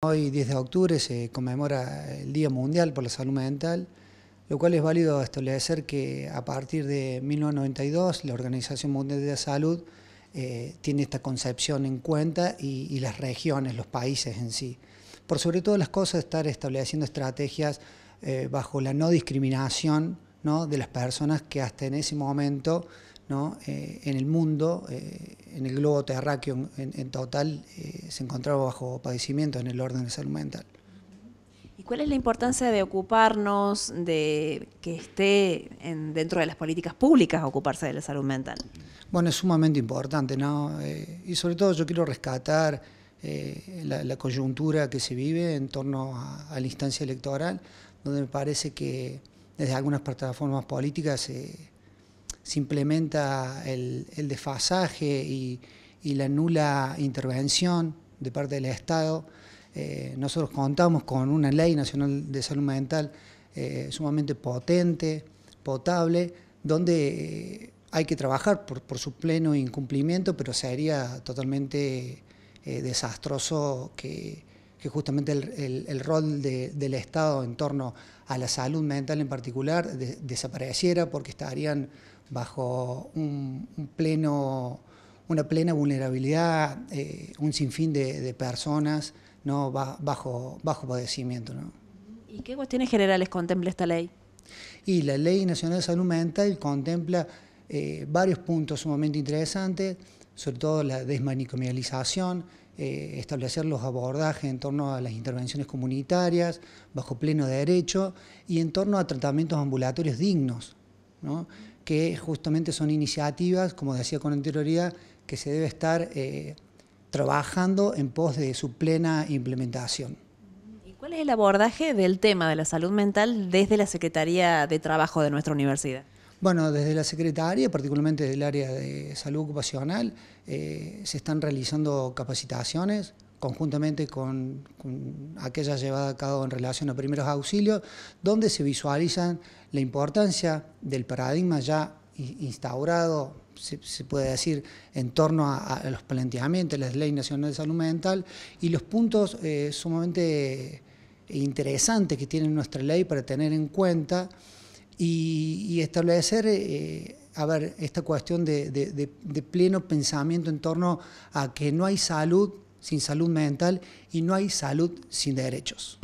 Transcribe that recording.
Hoy, 10 de octubre, se conmemora el Día Mundial por la Salud Mental, lo cual es válido establecer que a partir de 1992 la Organización Mundial de la Salud eh, tiene esta concepción en cuenta y, las regiones, los países en sí. Por sobre todo las cosas, estar estableciendo estrategias eh, bajo la no discriminación de las personas que hasta en ese momento eh, en el mundo en el globo terráqueo en, total eh, se encontraba bajo padecimiento en el orden de salud mental. ¿Y cuál es la importancia de ocuparnos, de que esté dentro de las políticas públicas ocuparse de la salud mental? Bueno, es sumamente importante, ¿no? Eh, y sobre todo yo quiero rescatar eh, la, coyuntura que se vive en torno a, a, la instancia electoral, donde me parece que desde algunas plataformas políticas se se implementa el, desfasaje y, la nula intervención de parte del Estado. Eh, nosotros contamos con una ley nacional de salud mental eh, sumamente potente, potable, donde eh, hay que trabajar por, su pleno incumplimiento, pero sería totalmente desastroso que que justamente el, el, rol del Estado en torno a la salud mental en particular desapareciera porque estarían bajo un, pleno, una plena vulnerabilidad, eh, un sinfín de, personas ¿no? bajo, bajo padecimiento. ¿no? ¿Y qué cuestiones generales contempla esta ley? Y la Ley Nacional de Salud Mental contempla eh, varios puntos sumamente interesantes sobre todo la desmanicomialización, eh, establecer los abordajes en torno a las intervenciones comunitarias, bajo pleno derecho, y en torno a tratamientos ambulatorios dignos, que justamente son iniciativas, como decía con anterioridad, que se debe estar eh, trabajando en pos de su plena implementación. ¿Y cuál es el abordaje del tema de la salud mental desde la Secretaría de Trabajo de nuestra universidad? Bueno, desde la Secretaría, particularmente del área de salud ocupacional, eh, se están realizando capacitaciones conjuntamente con, aquella aquellas llevadas a cabo en relación a primeros auxilios, donde se visualizan la importancia del paradigma ya instaurado, se, puede decir, en torno a, los planteamientos, de la Ley Nacional de salud mental y los puntos eh, sumamente interesantes que tiene nuestra ley para tener en cuenta y, establecer, eh, eh, esta cuestión de pleno pensamiento en torno a que no hay salud sin salud mental y no hay salud sin derechos.